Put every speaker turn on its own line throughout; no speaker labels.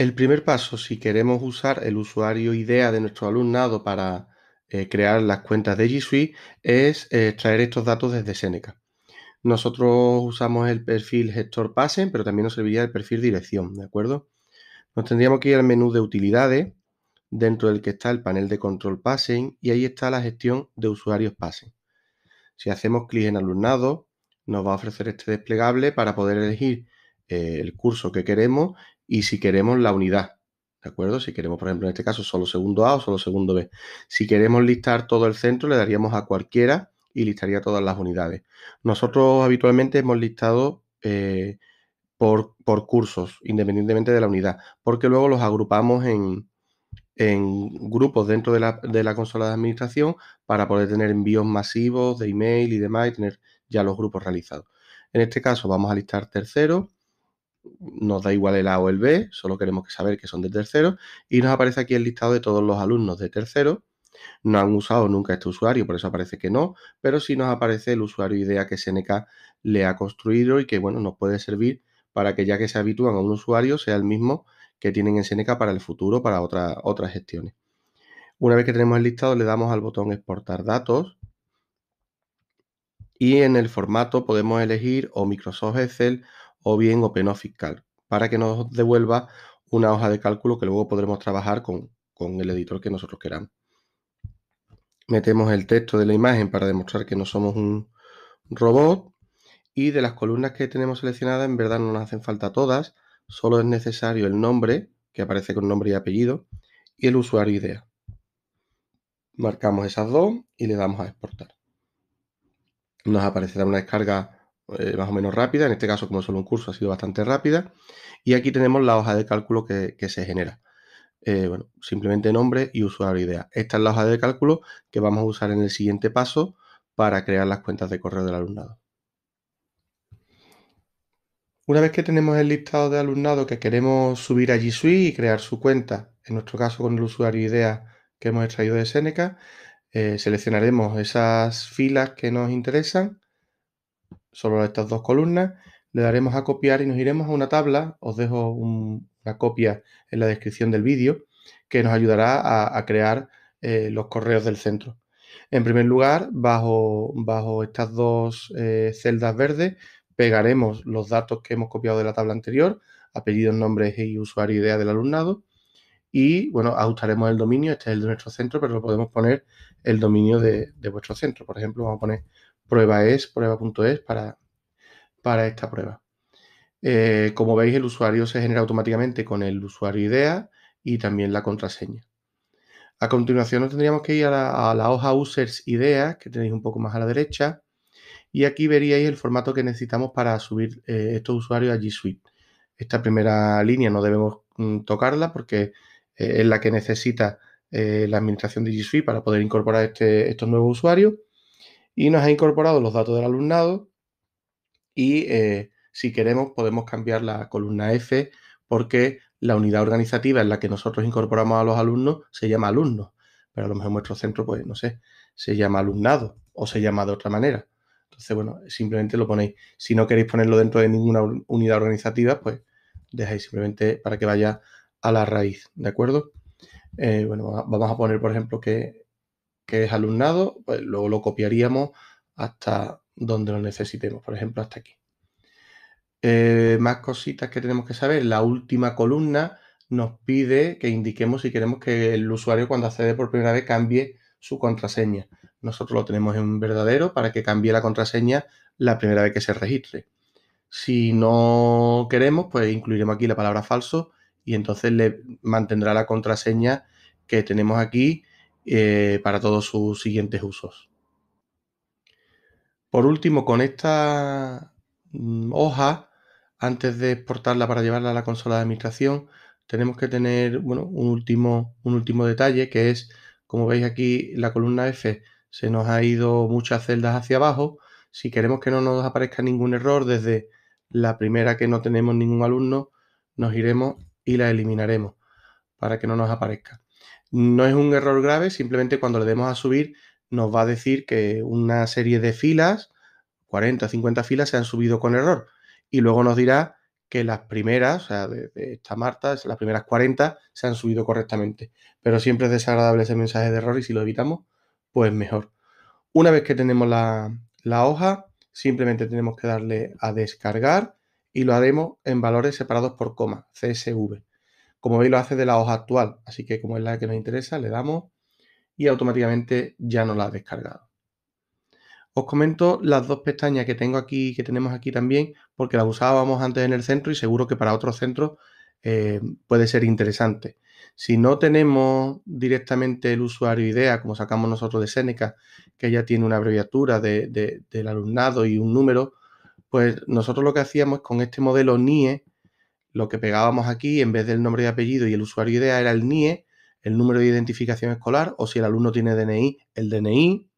El primer paso, si queremos usar el usuario IDEA de nuestro alumnado para eh, crear las cuentas de G Suite, es eh, extraer estos datos desde Seneca. Nosotros usamos el perfil gestor pase, pero también nos serviría el perfil dirección, ¿de acuerdo? Nos tendríamos que ir al menú de utilidades, dentro del que está el panel de control passen y ahí está la gestión de usuarios pasen. Si hacemos clic en alumnado, nos va a ofrecer este desplegable para poder elegir eh, el curso que queremos y si queremos la unidad. ¿De acuerdo? Si queremos, por ejemplo, en este caso solo segundo A o solo segundo B. Si queremos listar todo el centro, le daríamos a cualquiera y listaría todas las unidades. Nosotros habitualmente hemos listado eh, por, por, cursos, independientemente de la unidad, porque luego los agrupamos en, en grupos dentro de la, de la, consola de administración para poder tener envíos masivos de email y demás y tener ya los grupos realizados. En este caso vamos a listar tercero nos da igual el A o el B, solo queremos que saber que son de tercero y nos aparece aquí el listado de todos los alumnos de tercero. No han usado nunca este usuario, por eso aparece que no, pero sí nos aparece el usuario idea que Seneca le ha construido y que bueno, nos puede servir para que ya que se habitúan a un usuario sea el mismo que tienen en Seneca para el futuro, para otras otras gestiones. Una vez que tenemos el listado le damos al botón exportar datos y en el formato podemos elegir o Microsoft Excel o bien OpenOffice Fiscal para que nos devuelva una hoja de cálculo que luego podremos trabajar con, con el editor que nosotros queramos. Metemos el texto de la imagen para demostrar que no somos un robot y de las columnas que tenemos seleccionadas en verdad no nos hacen falta todas, solo es necesario el nombre, que aparece con nombre y apellido, y el usuario idea. Marcamos esas dos y le damos a exportar. Nos aparecerá una descarga eh, más o menos rápida, en este caso como solo un curso ha sido bastante rápida, y aquí tenemos la hoja de cálculo que, se genera. Eh, simplemente nombre y usuario idea. Esta es la hoja de cálculo que vamos a usar en el siguiente paso para crear las cuentas de correo del alumnado. Una vez que tenemos el listado de alumnado que queremos subir a G Suite y crear su cuenta, en nuestro caso con el usuario idea que hemos extraído de Seneca, eh, seleccionaremos esas filas que nos interesan solo estas dos columnas, le daremos a copiar y nos iremos a una tabla, os dejo una copia en la descripción del vídeo, que nos ayudará a, crear eh, los correos del centro. En primer lugar, bajo, bajo estas dos eh, celdas verdes, pegaremos los datos que hemos copiado de la tabla anterior, apellidos, nombres y usuario idea del alumnado. Y bueno, ajustaremos el dominio. Este es el de nuestro centro, pero lo podemos poner el dominio de vuestro centro. Por ejemplo, vamos a poner pruebaes, prueba.es para, para esta prueba. Eh, como veis, el usuario se genera automáticamente con el usuario idea y también la contraseña. A continuación nos tendríamos que ir a la, hoja Users Ideas, que tenéis un poco más a la derecha, y aquí veríais el formato que necesitamos para subir eh, estos usuarios a G Suite. Esta primera línea no debemos mm, tocarla porque eh, es la que necesita la administración de G Suite para poder incorporar este, estos nuevos usuarios y nos ha incorporado los datos del alumnado y eh, si queremos podemos cambiar la columna F porque la unidad organizativa en la que nosotros incorporamos a los alumnos se llama alumnos, pero a lo mejor nuestro centro, pues no sé, se llama alumnado o se llama de otra manera. Entonces, bueno, simplemente lo ponéis. Si no queréis ponerlo dentro de ninguna unidad organizativa, pues dejáis simplemente para que vaya a la raíz, ¿de acuerdo? Eh, bueno, vamos a poner, por ejemplo, que que es alumnado, pues luego lo copiaríamos hasta donde lo necesitemos, por ejemplo, hasta aquí. Eh, más cositas que tenemos que saber. La última columna nos pide que indiquemos si queremos que el usuario cuando accede por primera vez cambie su contraseña. Nosotros lo tenemos en verdadero para que cambie la contraseña la primera vez que se registre. Si no queremos, pues incluiremos aquí la palabra falso y entonces le mantendrá la contraseña que tenemos aquí eh, para todos sus siguientes usos. Por último, con esta mm, hoja, antes de exportarla para llevarla a la consola de administración, tenemos que tener bueno, un, último, un último detalle que es, como veis aquí, la columna F se nos ha ido muchas celdas hacia abajo. Si queremos que no nos aparezca ningún error desde la primera que no tenemos ningún alumno, nos iremos y la eliminaremos para que no nos aparezca. No es un error grave, simplemente cuando le demos a subir nos va a decir que una serie de filas, 40 o 50 filas, se han subido con error. Y luego nos dirá que las primeras, o sea, de, esta Marta, las primeras 40 se han subido correctamente. Pero siempre es desagradable ese mensaje de error y si lo evitamos, pues mejor. Una vez que tenemos la hoja, simplemente tenemos que darle a descargar y lo haremos en valores separados por coma, CSV. Como veis lo hace de la hoja actual, así que como es la que nos interesa, le damos y automáticamente ya nos la ha descargado. Os comento las dos pestañas que tengo aquí, que tenemos aquí también, porque las usábamos antes en el centro y seguro que para otros centros eh, puede ser interesante. Si no tenemos directamente el usuario idea, como sacamos nosotros de Seneca, que ya tiene una abreviatura del alumnado y un número, pues nosotros lo que hacíamos con este modelo NIE lo que pegábamos aquí, en vez del nombre y apellido y el usuario idea, era el NIE, el número de identificación escolar, o si el alumno tiene DNI, el DNI.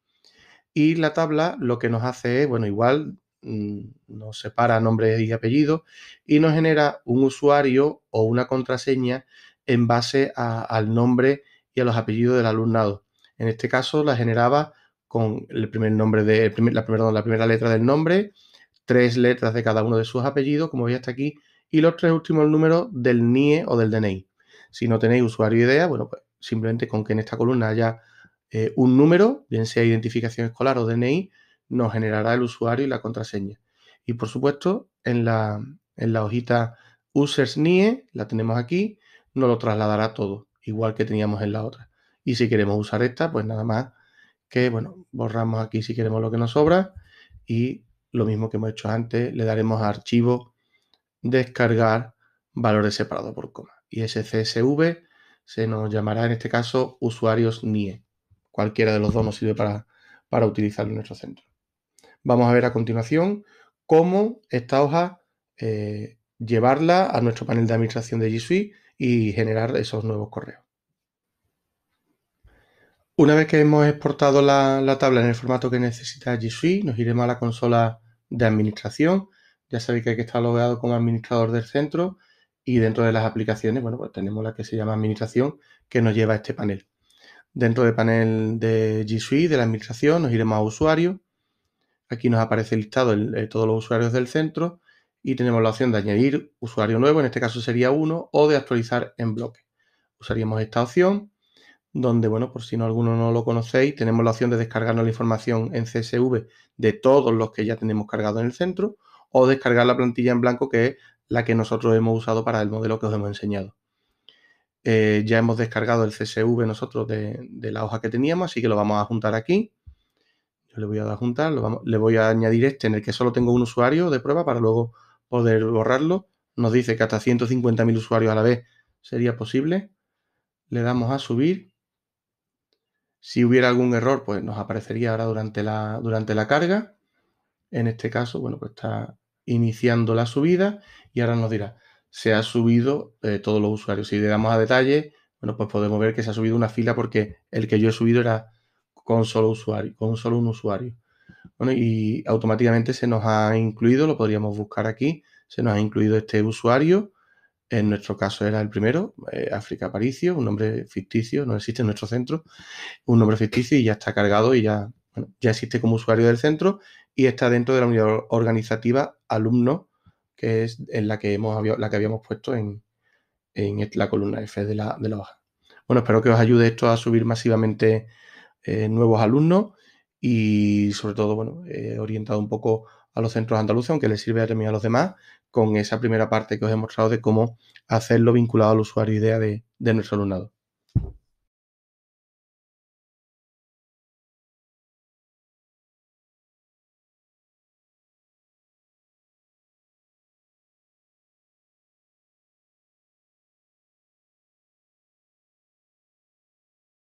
Y la tabla lo que nos hace es, bueno, igual mm, nos separa nombre y apellido y nos genera un usuario o una contraseña en base al nombre y a los apellidos del alumnado. En este caso la generaba con el primer nombre de, la, la primera letra del nombre, tres letras de cada uno de sus apellidos, como veis hasta aquí, y los tres últimos números del NIE o del DNI. Si no tenéis usuario e idea, bueno, pues simplemente con que en esta columna haya eh, un número, bien sea identificación escolar o DNI, nos generará el usuario y la contraseña. Y por supuesto, en la, en la hojita Users NIE, la tenemos aquí, nos lo trasladará todo, igual que teníamos en la otra. Y si queremos usar esta, pues nada más que, bueno, borramos aquí si queremos lo que nos sobra y lo mismo que hemos hecho antes, le daremos a archivo descargar valores separados por coma. Y ese CSV se nos llamará en este caso usuarios NIE. Cualquiera de los dos nos sirve para, para utilizarlo en nuestro centro. Vamos a ver a continuación cómo esta hoja eh, llevarla a nuestro panel de administración de G Suite y generar esos nuevos correos. Una vez que hemos exportado la, la, tabla en el formato que necesita G Suite, nos iremos a la consola de administración ya sabéis que hay que estar logueado como administrador del centro y dentro de las aplicaciones, bueno, pues tenemos la que se llama administración que nos lleva a este panel. Dentro del panel de G Suite, de la administración, nos iremos a usuario. Aquí nos aparece listado todos los usuarios del centro y tenemos la opción de añadir usuario nuevo, en este caso sería uno, o de actualizar en bloque. Usaríamos esta opción donde, bueno, por si no alguno no lo conocéis, tenemos la opción de descargarnos la información en CSV de todos los que ya tenemos cargado en el centro o descargar la plantilla en blanco que es la que nosotros hemos usado para el modelo que os hemos enseñado. Eh, ya hemos descargado el CSV nosotros de, la hoja que teníamos, así que lo vamos a juntar aquí. Yo le voy a dar juntar, le voy a añadir este en el que solo tengo un usuario de prueba para luego poder borrarlo. Nos dice que hasta 150.000 usuarios a la vez sería posible. Le damos a subir. Si hubiera algún error, pues nos aparecería ahora durante la, durante la carga. En este caso, bueno, pues está iniciando la subida y ahora nos dirá, se ha subido eh, todos los usuarios. Si le damos a detalle, bueno, pues podemos ver que se ha subido una fila porque el que yo he subido era con solo usuario, con solo un usuario. Bueno, y automáticamente se nos ha incluido, lo podríamos buscar aquí, se nos ha incluido este usuario. En nuestro caso era el primero, eh, África Aparicio, un nombre ficticio, no existe en nuestro centro, un nombre ficticio y ya está cargado y ya, ya existe como usuario del centro y está dentro de la unidad organizativa alumno, que es en la que, hemos, la que habíamos puesto en, la columna F de la, de la hoja. Bueno, espero que os ayude esto a subir masivamente eh, nuevos alumnos y sobre todo, bueno, eh, orientado un poco a los centros andaluces, aunque les sirve también a los demás, con esa primera parte que os he mostrado de cómo hacerlo vinculado al usuario idea de, de nuestro alumnado.